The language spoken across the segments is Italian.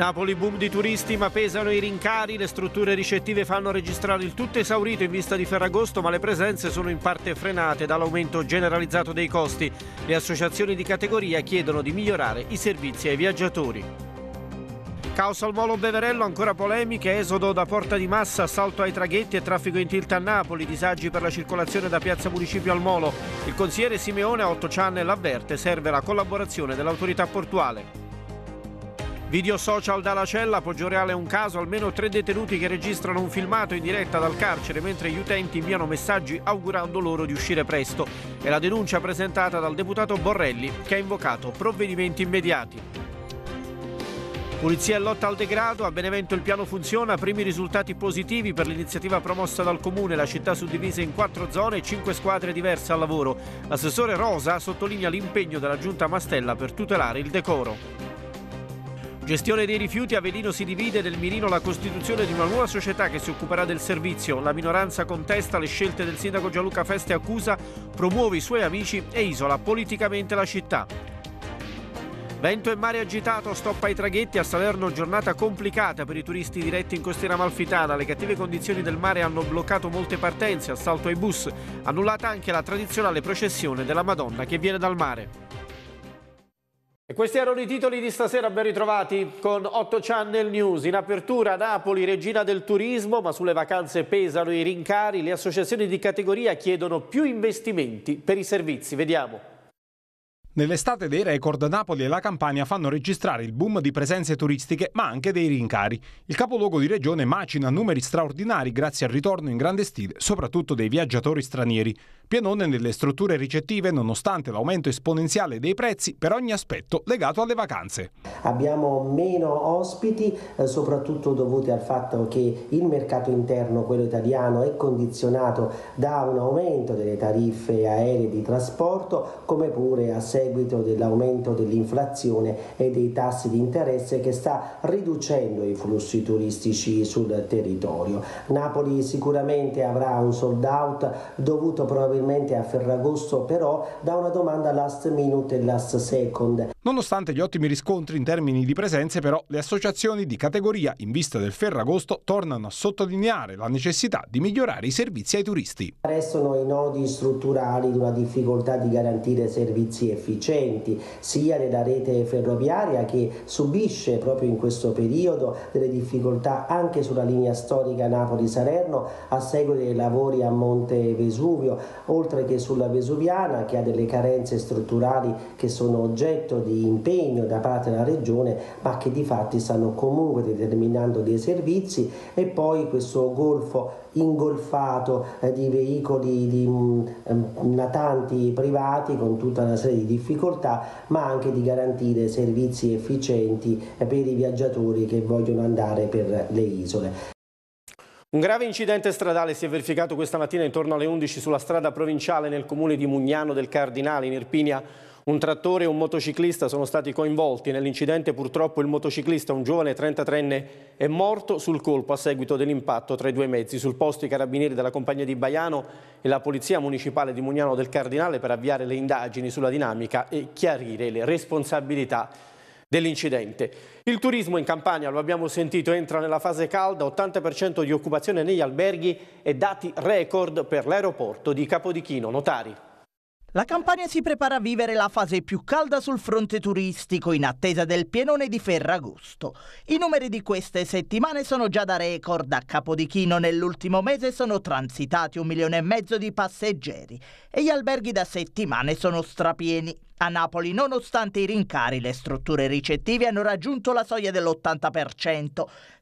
Napoli boom di turisti ma pesano i rincari, le strutture ricettive fanno registrare il tutto esaurito in vista di Ferragosto ma le presenze sono in parte frenate dall'aumento generalizzato dei costi. Le associazioni di categoria chiedono di migliorare i servizi ai viaggiatori. Caos al molo Beverello, ancora polemiche, esodo da Porta di Massa, assalto ai traghetti e traffico in tilt a Napoli, disagi per la circolazione da Piazza Municipio al molo. Il consigliere Simeone a 8 Ottocianne l'avverte, serve la collaborazione dell'autorità portuale. Video social dalla cella, Poggioreale è un caso, almeno tre detenuti che registrano un filmato in diretta dal carcere mentre gli utenti inviano messaggi augurando loro di uscire presto. È la denuncia presentata dal deputato Borrelli che ha invocato provvedimenti immediati. Pulizia e lotta al degrado, a Benevento il piano funziona, primi risultati positivi per l'iniziativa promossa dal comune, la città suddivisa in quattro zone e cinque squadre diverse al lavoro. L'assessore Rosa sottolinea l'impegno della giunta Mastella per tutelare il decoro. Gestione dei rifiuti, Avellino si divide del mirino la costituzione di una nuova società che si occuperà del servizio. La minoranza contesta le scelte del sindaco Gianluca Feste accusa, promuove i suoi amici e isola politicamente la città. Vento e mare agitato, stoppa ai traghetti, a Salerno giornata complicata per i turisti diretti in costiera malfitana. Le cattive condizioni del mare hanno bloccato molte partenze, assalto ai bus, annullata anche la tradizionale processione della Madonna che viene dal mare. E questi erano i titoli di stasera, ben ritrovati con 8 Channel News. In apertura Napoli, regina del turismo, ma sulle vacanze pesano i rincari. Le associazioni di categoria chiedono più investimenti per i servizi. Vediamo. Nell'estate dei record Napoli e la Campania fanno registrare il boom di presenze turistiche ma anche dei rincari. Il capoluogo di regione macina numeri straordinari grazie al ritorno in grande stile soprattutto dei viaggiatori stranieri. Pienone nelle strutture ricettive, nonostante l'aumento esponenziale dei prezzi per ogni aspetto legato alle vacanze. Abbiamo meno ospiti, eh, soprattutto dovuti al fatto che il mercato interno, quello italiano, è condizionato da un aumento delle tariffe aeree di trasporto, come pure a seguito dell'aumento dell'inflazione e dei tassi di interesse che sta riducendo i flussi turistici sul territorio. Napoli sicuramente avrà un sold out dovuto probabilmente probabilmente a Ferragosto però da una domanda last minute e last second. Nonostante gli ottimi riscontri in termini di presenze però le associazioni di categoria in vista del Ferragosto tornano a sottolineare la necessità di migliorare i servizi ai turisti. Restano i nodi strutturali di una difficoltà di garantire servizi efficienti sia nella rete ferroviaria che subisce proprio in questo periodo delle difficoltà anche sulla linea storica Napoli-Salerno a seguito dei lavori a Monte Vesuvio oltre che sulla Vesuviana che ha delle carenze strutturali che sono oggetto di impegno da parte della Regione ma che di fatti stanno comunque determinando dei servizi e poi questo golfo ingolfato eh, di veicoli di, mm, ehm, natanti privati con tutta una serie di difficoltà ma anche di garantire servizi efficienti eh, per i viaggiatori che vogliono andare per le isole. Un grave incidente stradale si è verificato questa mattina intorno alle 11 sulla strada provinciale nel comune di Mugnano del Cardinale in Irpinia. Un trattore e un motociclista sono stati coinvolti. Nell'incidente purtroppo il motociclista, un giovane 33enne, è morto sul colpo a seguito dell'impatto tra i due mezzi. Sul posto i carabinieri della compagnia di Baiano e la polizia municipale di Mugnano del Cardinale per avviare le indagini sulla dinamica e chiarire le responsabilità dell'incidente. Il turismo in Campania, lo abbiamo sentito, entra nella fase calda, 80% di occupazione negli alberghi e dati record per l'aeroporto di Capodichino. Notari. La Campania si prepara a vivere la fase più calda sul fronte turistico in attesa del pienone di Ferragosto. I numeri di queste settimane sono già da record. A Capodichino nell'ultimo mese sono transitati un milione e mezzo di passeggeri e gli alberghi da settimane sono strapieni. A Napoli, nonostante i rincari, le strutture ricettive hanno raggiunto la soglia dell'80%.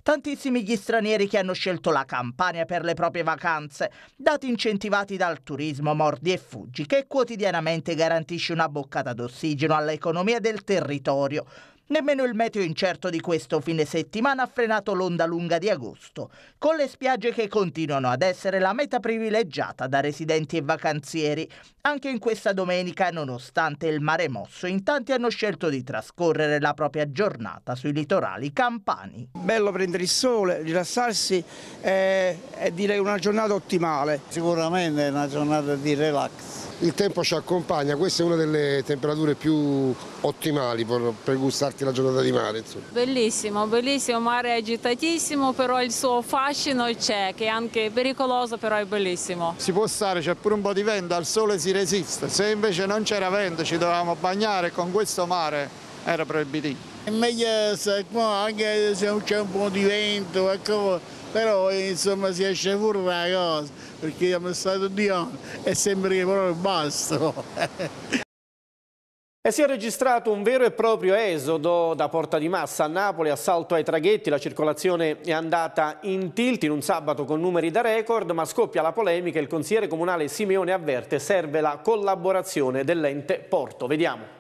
Tantissimi gli stranieri che hanno scelto la Campania per le proprie vacanze, dati incentivati dal turismo mordi e fuggi, che quotidianamente garantisce una boccata d'ossigeno all'economia del territorio. Nemmeno il meteo incerto di questo fine settimana ha frenato l'onda lunga di agosto, con le spiagge che continuano ad essere la meta privilegiata da residenti e vacanzieri. Anche in questa domenica, nonostante il mare mosso, in tanti hanno scelto di trascorrere la propria giornata sui litorali campani. Bello prendere il sole, rilassarsi, è, eh, è una giornata ottimale. Sicuramente è una giornata di relax il tempo ci accompagna, questa è una delle temperature più ottimali per, per gustarti la giornata di mare. Insomma. Bellissimo, bellissimo, mare agitatissimo, però il suo fascino c'è, che è anche pericoloso, però è bellissimo. Si può stare, c'è pure un po' di vento, al sole si resiste, se invece non c'era vento ci dovevamo bagnare, con questo mare era proibitivo. È meglio anche se c'è un po' di vento, ecco però insomma si esce fuori la cosa, perché abbiamo stato Dio e sembra che proprio basta. E si è registrato un vero e proprio esodo da Porta di Massa a Napoli, assalto ai traghetti, la circolazione è andata in tilt in un sabato con numeri da record, ma scoppia la polemica e il consigliere comunale Simeone avverte serve la collaborazione dell'ente Porto. Vediamo.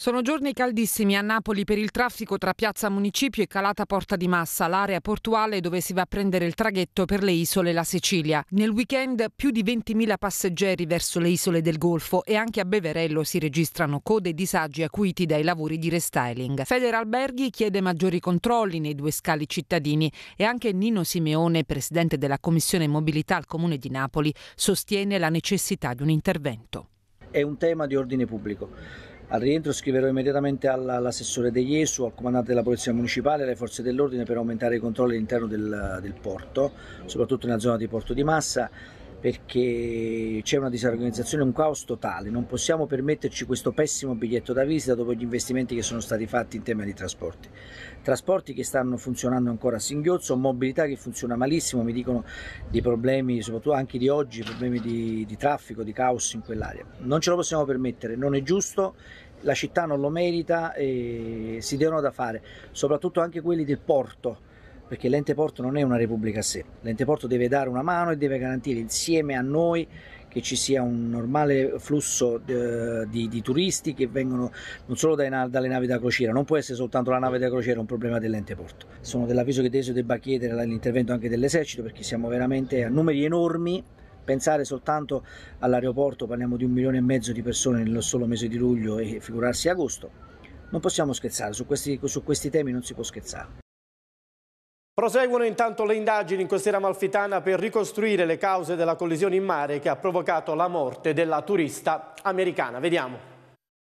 Sono giorni caldissimi a Napoli per il traffico tra Piazza Municipio e Calata Porta di Massa, l'area portuale dove si va a prendere il traghetto per le isole e la Sicilia. Nel weekend più di 20.000 passeggeri verso le isole del Golfo e anche a Beverello si registrano code e disagi acuiti dai lavori di restyling. Federalberghi chiede maggiori controlli nei due scali cittadini e anche Nino Simeone, presidente della Commissione Mobilità al Comune di Napoli, sostiene la necessità di un intervento. È un tema di ordine pubblico al rientro scriverò immediatamente all'assessore De Jesu, al comandante della Polizia Municipale e alle forze dell'ordine per aumentare i controlli all'interno del, del porto, soprattutto nella zona di Porto di Massa perché c'è una disorganizzazione, un caos totale, non possiamo permetterci questo pessimo biglietto da visita dopo gli investimenti che sono stati fatti in tema di trasporti. Trasporti che stanno funzionando ancora a singhiozzo, mobilità che funziona malissimo, mi dicono di problemi, soprattutto anche di oggi, problemi di, di traffico, di caos in quell'area. Non ce lo possiamo permettere, non è giusto la città non lo merita e si devono da fare, soprattutto anche quelli del porto perché l'ente porto non è una repubblica a sé, l'ente porto deve dare una mano e deve garantire insieme a noi che ci sia un normale flusso eh, di, di, turisti che vengono non solo dai, dalle navi da crociera, non può essere soltanto la nave da crociera un problema dell'ente porto. Sono dell'avviso che Desio debba chiedere l'intervento anche dell'esercito perché siamo veramente a numeri enormi. Pensare soltanto all'aeroporto, parliamo di un milione e mezzo di persone nel solo mese di luglio e figurarsi agosto. Non possiamo scherzare, su questi, su questi temi non si può scherzare. Proseguono intanto le indagini in costiera malfitana per ricostruire le cause della collisione in mare che ha provocato la morte della turista americana. Vediamo.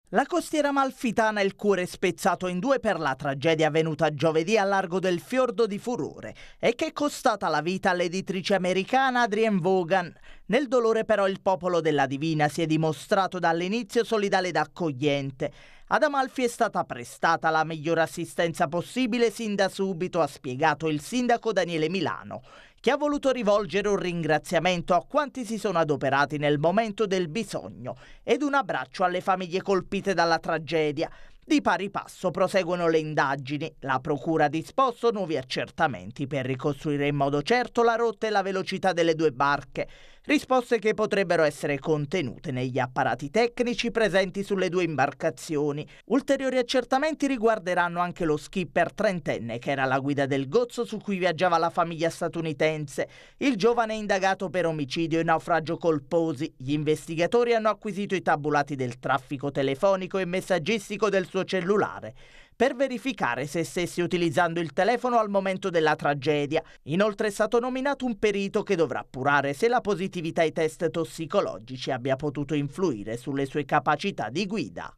La costiera malfitana è il cuore spezzato in due per la tragedia avvenuta giovedì a largo del fiordo di Furore e che è costata la vita all'editrice americana Adrienne Vaughan. Nel dolore però il popolo della Divina si è dimostrato dall'inizio solidale ed accogliente. Ad Amalfi è stata prestata la migliore assistenza possibile sin da subito, ha spiegato il sindaco Daniele Milano, che ha voluto rivolgere un ringraziamento a quanti si sono adoperati nel momento del bisogno ed un abbraccio alle famiglie colpite dalla tragedia. Di pari passo proseguono le indagini. La Procura ha disposto nuovi accertamenti per ricostruire in modo certo la rotta e la velocità delle due barche risposte che potrebbero essere contenute negli apparati tecnici presenti sulle due imbarcazioni. Ulteriori accertamenti riguarderanno anche lo skipper trentenne che era la guida del gozzo su cui viaggiava la famiglia statunitense, il giovane è indagato per omicidio e naufragio colposi. Gli investigatori hanno acquisito i tabulati del traffico telefonico e messaggistico del suo cellulare per verificare se stessi utilizzando il telefono al momento della tragedia. Inoltre è stato nominato un perito che dovrà appurare se la positività ai test tossicologici abbia potuto influire sulle sue capacità di guida.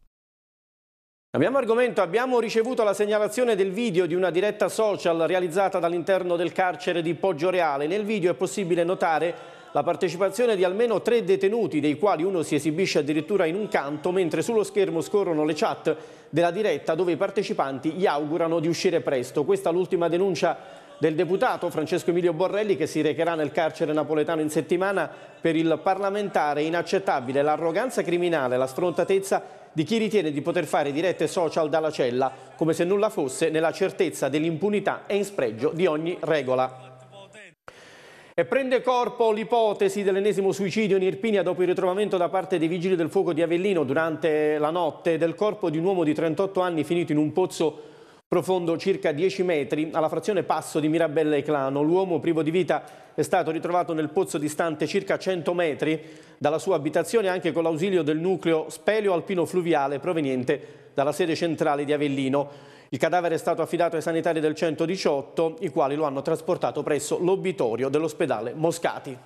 Abbiamo argomento, abbiamo ricevuto la segnalazione del video di una diretta social realizzata dall'interno del carcere di Poggio Reale. Nel video è possibile notare la partecipazione di almeno tre detenuti, dei quali uno si esibisce addirittura in un canto, mentre sullo schermo scorrono le chat della diretta dove i partecipanti gli augurano di uscire presto. Questa è l'ultima denuncia del deputato Francesco Emilio Borrelli che si recherà nel carcere napoletano in settimana per il parlamentare inaccettabile l'arroganza criminale, la sfrontatezza di chi ritiene di poter fare dirette social dalla cella come se nulla fosse nella certezza dell'impunità e in spregio di ogni regola. E prende corpo l'ipotesi dell'ennesimo suicidio in Irpinia dopo il ritrovamento da parte dei vigili del fuoco di Avellino durante la notte del corpo di un uomo di 38 anni finito in un pozzo profondo circa 10 metri alla frazione Passo di Mirabella e Clano. L'uomo privo di vita è stato ritrovato nel pozzo distante circa 100 metri dalla sua abitazione anche con l'ausilio del nucleo speleo alpino fluviale proveniente dalla sede centrale di Avellino. Il cadavere è stato affidato ai sanitari del 118, i quali lo hanno trasportato presso l'obitorio dell'ospedale Moscati.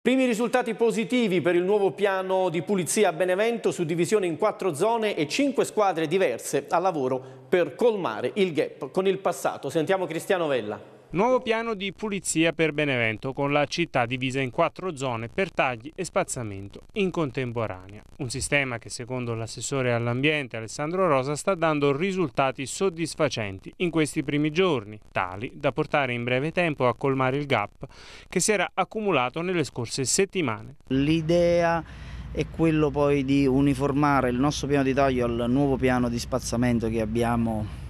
Primi risultati positivi per il nuovo piano di pulizia a Benevento, suddivisione in quattro zone e cinque squadre diverse al lavoro per colmare il gap con il passato. Sentiamo Cristiano Vella. Nuovo piano di pulizia per Benevento con la città divisa in quattro zone per tagli e spazzamento in contemporanea. Un sistema che secondo l'assessore all'ambiente Alessandro Rosa sta dando risultati soddisfacenti in questi primi giorni, tali da portare in breve tempo a colmare il gap che si era accumulato nelle scorse settimane. L'idea è quello poi di uniformare il nostro piano di taglio al nuovo piano di spazzamento che abbiamo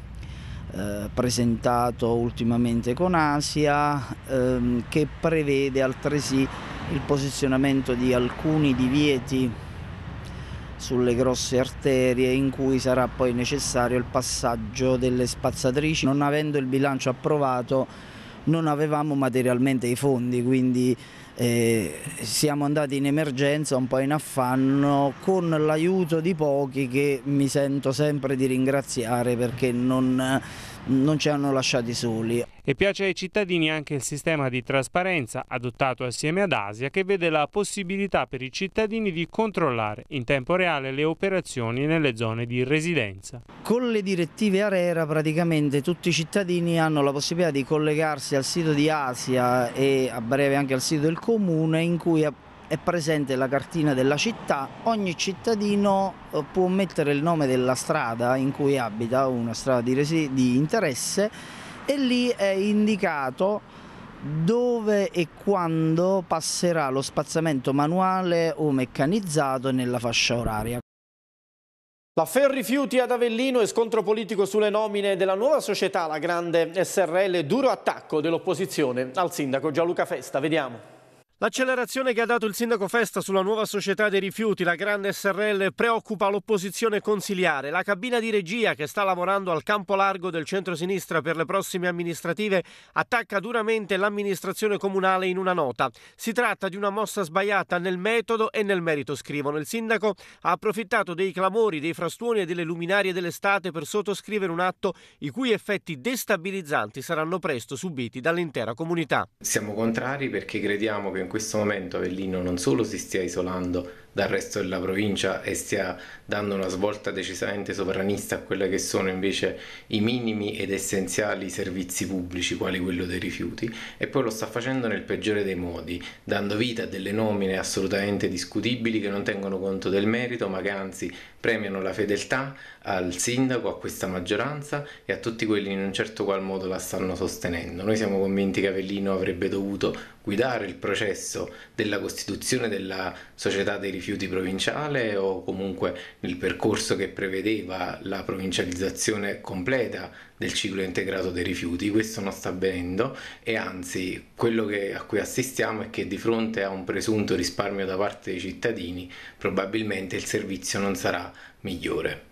eh, presentato ultimamente con Asia ehm, che prevede altresì il posizionamento di alcuni divieti sulle grosse arterie in cui sarà poi necessario il passaggio delle spazzatrici. Non avendo il bilancio approvato non avevamo materialmente i fondi, quindi eh, siamo andati in emergenza, un po' in affanno, con l'aiuto di pochi che mi sento sempre di ringraziare perché non non ci hanno lasciati soli. E piace ai cittadini anche il sistema di trasparenza adottato assieme ad Asia che vede la possibilità per i cittadini di controllare in tempo reale le operazioni nelle zone di residenza. Con le direttive Arera praticamente tutti i cittadini hanno la possibilità di collegarsi al sito di Asia e a breve anche al sito del comune in cui è presente la cartina della città, ogni cittadino eh, può mettere il nome della strada in cui abita, una strada di, di interesse, e lì è indicato dove e quando passerà lo spazzamento manuale o meccanizzato nella fascia oraria. La Ferrifiuti ad Avellino e scontro politico sulle nomine della nuova società, la grande SRL, duro attacco dell'opposizione al sindaco Gianluca Festa. Vediamo. L'accelerazione che ha dato il sindaco Festa sulla nuova società dei rifiuti, la Grande SRL, preoccupa l'opposizione consiliare. La cabina di regia che sta lavorando al campo largo del centro-sinistra per le prossime amministrative attacca duramente l'amministrazione comunale in una nota. Si tratta di una mossa sbagliata nel metodo e nel merito, scrivono. Il sindaco ha approfittato dei clamori, dei frastuoni e delle luminarie dell'estate per sottoscrivere un atto i cui effetti destabilizzanti saranno presto subiti dall'intera comunità. Siamo contrari perché crediamo che in in questo momento Avellino non solo si stia isolando dal resto della provincia e stia dando una svolta decisamente sovranista a quelli che sono invece i minimi ed essenziali servizi pubblici, quali quello dei rifiuti, e poi lo sta facendo nel peggiore dei modi, dando vita a delle nomine assolutamente discutibili che non tengono conto del merito, ma che anzi premiano la fedeltà al sindaco, a questa maggioranza e a tutti quelli in un certo qual modo la stanno sostenendo. Noi siamo convinti che Avellino avrebbe dovuto guidare il processo della costituzione della società dei rifiuti rifiuti provinciale o comunque nel percorso che prevedeva la provincializzazione completa del ciclo integrato dei rifiuti. Questo non sta avvenendo e anzi quello che, a cui assistiamo è che di fronte a un presunto risparmio da parte dei cittadini probabilmente il servizio non sarà migliore.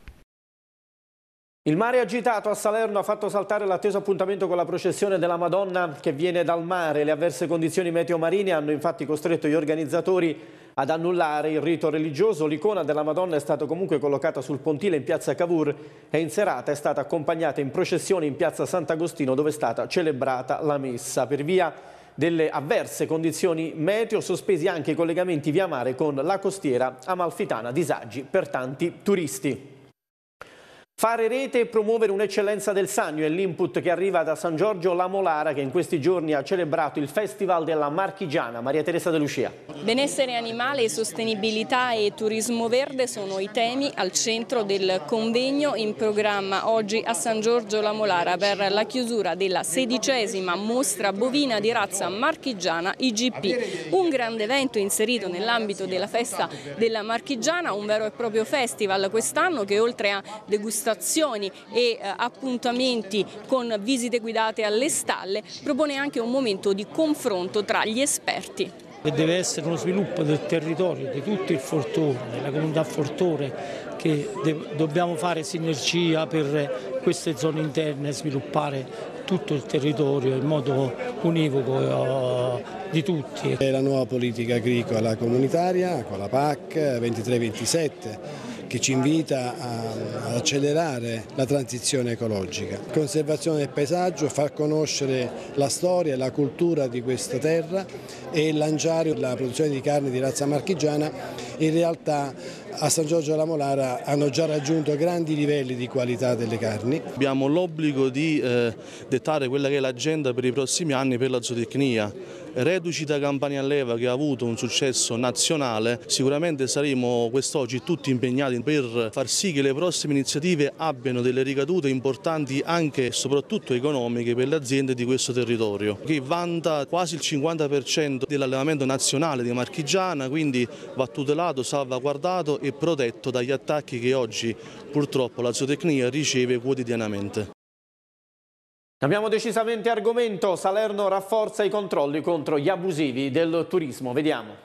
Il mare agitato a Salerno ha fatto saltare l'atteso appuntamento con la processione della Madonna che viene dal mare. Le avverse condizioni meteo marine hanno infatti costretto gli organizzatori ad annullare il rito religioso. L'icona della Madonna è stata comunque collocata sul pontile in piazza Cavour e in serata è stata accompagnata in processione in piazza Sant'Agostino dove è stata celebrata la messa. Per via delle avverse condizioni meteo sospesi anche i collegamenti via mare con la costiera amalfitana disagi per tanti turisti. Fare rete e promuovere un'eccellenza del Sannio è l'input che arriva da San Giorgio La Molara che in questi giorni ha celebrato il Festival della Marchigiana. Maria Teresa De Lucia. Benessere animale, sostenibilità e turismo verde sono i temi al centro del convegno in programma oggi a San Giorgio La Molara per la chiusura della sedicesima mostra bovina di razza marchigiana IGP. Un grande evento inserito nell'ambito della festa della Marchigiana, un vero e proprio festival quest'anno che oltre a degustare degustazioni e eh, appuntamenti con visite guidate alle stalle, propone anche un momento di confronto tra gli esperti. Che deve essere uno sviluppo del territorio, di tutto il Fortore, della comunità Fortore, che dobbiamo fare sinergia per queste zone interne, sviluppare tutto il territorio in modo univoco eh, di tutti. È la nuova politica agricola comunitaria con la PAC 23-27 che ci invita ad accelerare la transizione ecologica. Conservazione del paesaggio, far conoscere la storia e la cultura di questa terra e lanciare la produzione di carne di razza marchigiana in realtà a San Giorgio della Molara hanno già raggiunto grandi livelli di qualità delle carni. Abbiamo l'obbligo di eh, dettare quella che è l'agenda per i prossimi anni per la zootecnia reduci da Campania Leva che ha avuto un successo nazionale, sicuramente saremo quest'oggi tutti impegnati per far sì che le prossime iniziative abbiano delle ricadute importanti anche e soprattutto economiche per le aziende di questo territorio, che vanta quasi il 50% dell'allevamento nazionale di Marchigiana, quindi va tutelato, salvaguardato e protetto dagli attacchi che oggi purtroppo la zootecnia riceve quotidianamente. Cambiamo decisamente argomento. Salerno rafforza i controlli contro gli abusivi del turismo. Vediamo.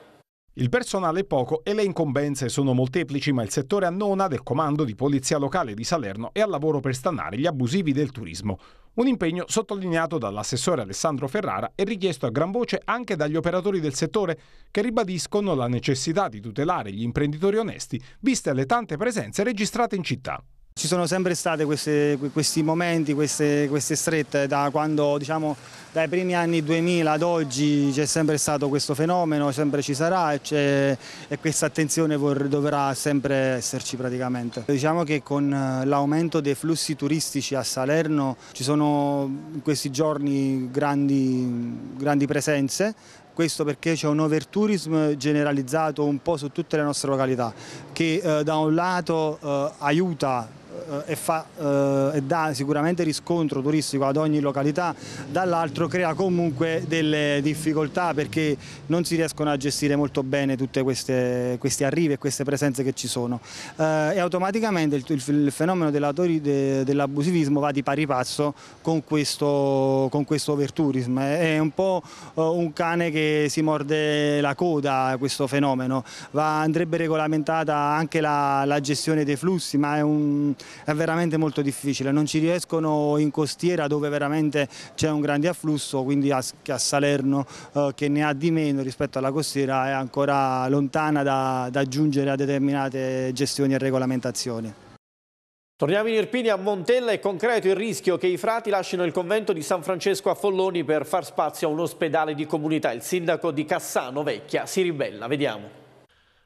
Il personale è poco e le incombenze sono molteplici, ma il settore annona del comando di polizia locale di Salerno è al lavoro per stanare gli abusivi del turismo. Un impegno sottolineato dall'assessore Alessandro Ferrara e richiesto a gran voce anche dagli operatori del settore, che ribadiscono la necessità di tutelare gli imprenditori onesti, viste le tante presenze registrate in città. Ci sono sempre stati questi momenti, queste, queste, strette, da quando, diciamo, dai primi anni 2000 ad oggi c'è sempre stato questo fenomeno, sempre ci sarà e, e questa attenzione vor, dovrà sempre esserci praticamente. Diciamo che con eh, l'aumento dei flussi turistici a Salerno ci sono in questi giorni grandi, grandi presenze, questo perché c'è un overtourism generalizzato un po' su tutte le nostre località che eh, da un lato eh, aiuta eh, e, fa, eh, e, dà sicuramente riscontro turistico ad ogni località, dall'altro crea comunque delle difficoltà perché non si riescono a gestire molto bene tutti questi arrivi e queste presenze che ci sono eh, e automaticamente il, fenomeno dell'abusivismo va di pari passo con questo, con questo overtourism, è un po' un cane che si morde la coda questo fenomeno, va, andrebbe regolamentata anche la, la gestione dei flussi ma è un, è veramente molto difficile, non ci riescono in costiera dove veramente c'è un grande afflusso, quindi a, a Salerno eh, che ne ha di meno rispetto alla costiera è ancora lontana da, da giungere a determinate gestioni e regolamentazioni. Torniamo in Irpini a Montella, è concreto il rischio che i frati lasciano il convento di San Francesco a Folloni per far spazio a un ospedale di comunità. Il sindaco di Cassano Vecchia si ribella, vediamo.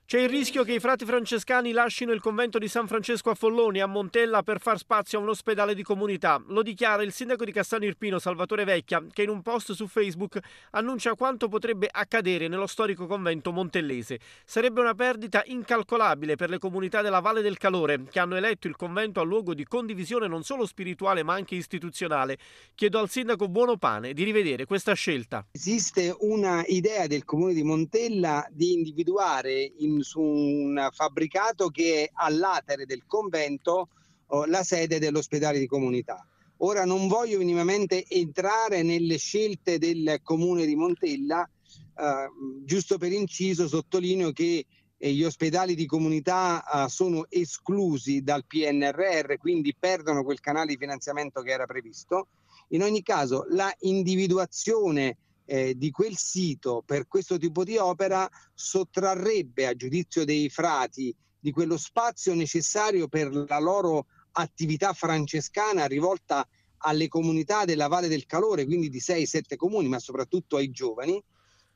C'è il rischio che i frati francescani lascino il convento di San Francesco a Folloni, a Montella, per far spazio a un ospedale di comunità. Lo dichiara il sindaco di Castano Irpino, Salvatore Vecchia, che in un post su Facebook annuncia quanto potrebbe accadere nello storico convento montellese. Sarebbe una perdita incalcolabile per le comunità della Valle del Calore, che hanno eletto il convento a luogo di condivisione non solo spirituale ma anche istituzionale. Chiedo al sindaco Buonopane di rivedere questa scelta. Esiste una idea del comune di Montella di individuare in su un fabbricato che è all'atere del convento eh, la sede dell'ospedale di comunità. Ora non voglio minimamente entrare nelle scelte del comune di Montella, eh, giusto per inciso sottolineo che eh, gli ospedali di comunità eh, sono esclusi dal PNRR, quindi perdono quel canale di finanziamento che era previsto. In ogni caso la individuazione eh, di quel sito per questo tipo di opera sottrarrebbe a giudizio dei frati di quello spazio necessario per la loro attività francescana rivolta alle comunità della Valle del Calore, quindi di 6-7 comuni, ma soprattutto ai giovani,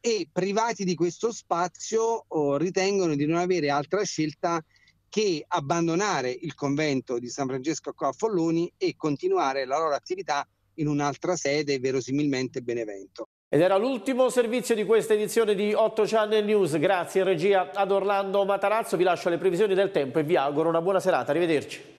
e privati di questo spazio oh, ritengono di non avere altra scelta che abbandonare il convento di San Francesco a Folloni e continuare la loro attività in un'altra sede, verosimilmente Benevento. Ed era l'ultimo servizio di questa edizione di 8 Channel News. Grazie in regia ad Orlando Matarazzo, vi lascio le previsioni del tempo e vi auguro una buona serata. Arrivederci.